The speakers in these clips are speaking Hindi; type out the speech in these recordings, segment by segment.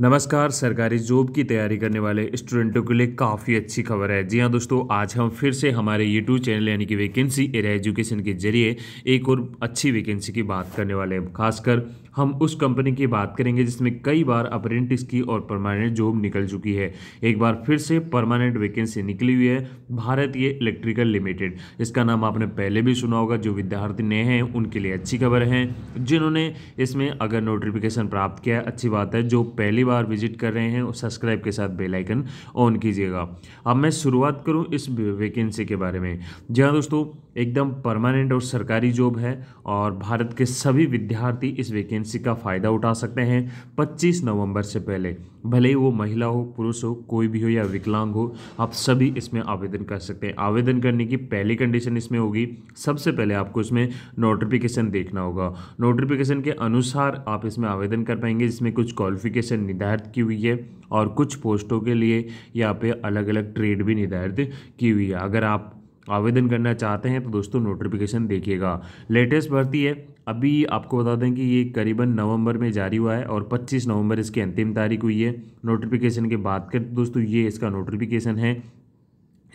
नमस्कार सरकारी जॉब की तैयारी करने वाले स्टूडेंटों के लिए काफ़ी अच्छी खबर है जी हाँ दोस्तों आज हम फिर से हमारे यूट्यूब चैनल यानी कि वैकेंसी एरिया एजुकेशन के जरिए एक और अच्छी वैकेंसी की बात करने वाले हैं खासकर हम उस कंपनी की बात करेंगे जिसमें कई बार अप्रेंटिस की और परमानेंट जॉब निकल चुकी है एक बार फिर से परमानेंट वैकेंसी निकली हुई है भारतीय इलेक्ट्रिकल लिमिटेड इसका नाम आपने पहले भी सुना होगा जो विद्यार्थी नए हैं उनके लिए अच्छी खबर है जिन्होंने इसमें अगर नोटिफिकेशन प्राप्त किया अच्छी बात है जो पहली बार विजिट कर रहे हैं सब्सक्राइब के साथ बेलाइकन ऑन कीजिएगा अब मैं शुरुआत करूँ इस वैकेंसी के बारे में जी हाँ दोस्तों एकदम परमानेंट और सरकारी जॉब है और भारत के सभी विद्यार्थी इस वैकेंसी का फ़ायदा उठा सकते हैं 25 नवंबर से पहले भले ही वो महिला हो पुरुष हो कोई भी हो या विकलांग हो आप सभी इसमें आवेदन कर सकते हैं आवेदन करने की पहली कंडीशन इसमें होगी सबसे पहले आपको इसमें नोटिफिकेशन देखना होगा नोटिफिकेशन के अनुसार आप इसमें आवेदन कर पाएंगे जिसमें कुछ क्वालिफिकेशन निर्धारित की हुई है और कुछ पोस्टों के लिए यहाँ पे अलग अलग ट्रेड भी निर्धारित की हुई है अगर आप आवेदन करना चाहते हैं तो दोस्तों नोटिफिकेशन देखिएगा लेटेस्ट भर्ती है अभी आपको बता दें कि ये करीबन नवंबर में जारी हुआ है और 25 नवंबर इसकी अंतिम तारीख हुई है नोटिफिकेशन के बात कर दोस्तों ये इसका नोटिफिकेशन है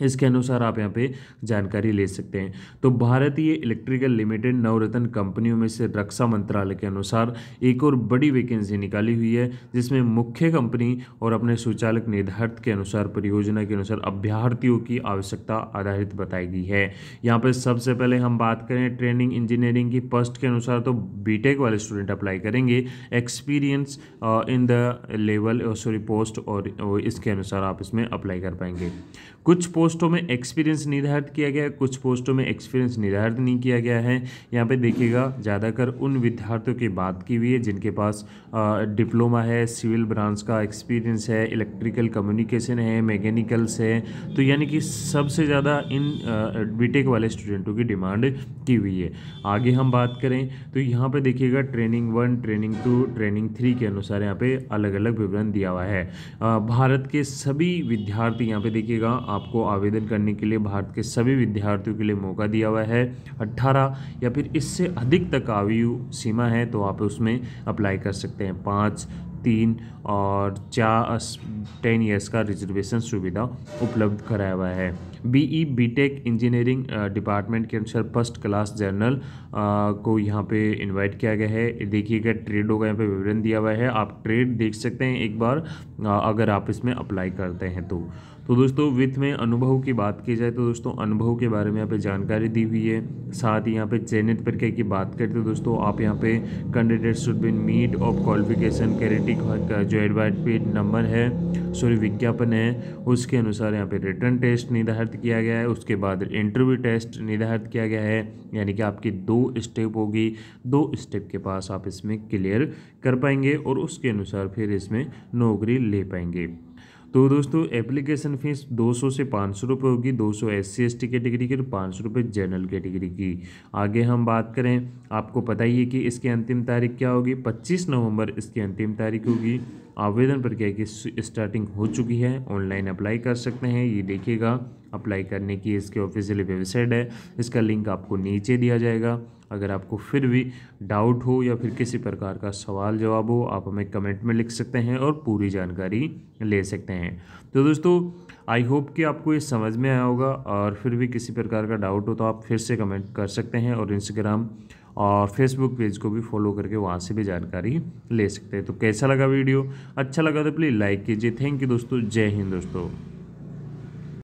इसके अनुसार आप यहाँ पे जानकारी ले सकते हैं तो भारतीय इलेक्ट्रिकल लिमिटेड नवरत्न कंपनियों में से रक्षा मंत्रालय के अनुसार एक और बड़ी वैकेंसी निकाली हुई है जिसमें मुख्य कंपनी और अपने सुचालक निर्धारित के अनुसार परियोजना के अनुसार अभ्यर्थियों की आवश्यकता आधारित बताई गई है यहाँ पर सबसे पहले हम बात करें ट्रेनिंग इंजीनियरिंग की पोस्ट के अनुसार तो बी वाले स्टूडेंट अप्लाई करेंगे experience in the level sorry post और इसके अनुसार आप इसमें अप्लाई कर पाएंगे कुछ पोस्ट पोस्टों में एक्सपीरियंस निर्धारित किया गया है कुछ पोस्टों में एक्सपीरियंस निर्धारित नहीं किया गया है यहाँ पे देखिएगा ज़्यादातर उन विद्यार्थियों की बात की हुई है जिनके पास डिप्लोमा है सिविल ब्रांच का एक्सपीरियंस है इलेक्ट्रिकल कम्युनिकेशन है मैकेनिकल्स है तो यानी कि सबसे ज़्यादा इन बीटेक वाले स्टूडेंटों की डिमांड की हुई है आगे हम बात करें तो यहाँ पर देखिएगा training one training two training three के अनुसार यहाँ पर अलग अलग विवरण दिया हुआ है भारत के सभी विद्यार्थी यहाँ पे देखिएगा आपको आवेदन करने के लिए भारत के सभी विद्यार्थियों के लिए मौका दिया हुआ है 18 या फिर इससे अधिक तक आयु सीमा है तो आप उसमें अप्लाई कर सकते हैं पाँच तीन और चार टेन ईयर्स का रिजर्वेशन सुविधा उपलब्ध कराया हुआ है बीई बीटेक इंजीनियरिंग डिपार्टमेंट के अनुसार फर्स्ट क्लास जर्नल को यहाँ पे इनवाइट किया गया है देखिएगा ट्रेडों का यहाँ पे विवरण दिया हुआ है आप ट्रेड देख सकते हैं एक बार अगर आप इसमें अप्लाई करते हैं तो तो दोस्तों विथ में अनुभव की बात की जाए तो दोस्तों अनुभव के बारे में यहाँ पे जानकारी दी हुई है साथ ही यहाँ पे चयनित प्रक्रिया की बात करते तो दोस्तों आप यहाँ पे candidate should be meet of qualification कैरिटी आर्थिक घर का जो एडवाइटमेंट नंबर है सॉरी विज्ञापन है उसके अनुसार यहाँ पे रिटर्न टेस्ट निर्धारित किया गया है उसके बाद इंटरव्यू टेस्ट निर्धारित किया गया है यानी कि आपकी दो स्टेप होगी दो स्टेप के पास आप इसमें क्लियर कर पाएंगे और उसके अनुसार फिर इसमें नौकरी ले पाएंगे तो दोस्तों एप्लीकेशन फ़ीस 200 से पाँच सौ रुपये होगी 200 सौ एस सी कैटेगरी की और पाँच सौ रुपये जनरल कैटेगरी की आगे हम बात करें आपको पता ही है कि इसकी अंतिम तारीख क्या होगी 25 नवंबर इसकी अंतिम तारीख होगी आवेदन प्रक्रिया की स्टार्टिंग हो चुकी है ऑनलाइन अप्लाई कर सकते हैं ये देखिएगा अप्लाई करने की इसकी ऑफिशियल वेबसाइट है इसका लिंक आपको नीचे दिया जाएगा अगर आपको फिर भी डाउट हो या फिर किसी प्रकार का सवाल जवाब हो आप हमें कमेंट में लिख सकते हैं और पूरी जानकारी ले सकते हैं तो दोस्तों आई होप कि आपको ये समझ में आया होगा और फिर भी किसी प्रकार का डाउट हो तो आप फिर से कमेंट कर सकते हैं और इंस्टाग्राम और फेसबुक पेज को भी फॉलो करके वहाँ से भी जानकारी ले सकते हैं तो कैसा लगा वीडियो अच्छा लगा तो प्लीज़ लाइक कीजिए थैंक यू दोस्तों जय हिंद दोस्तों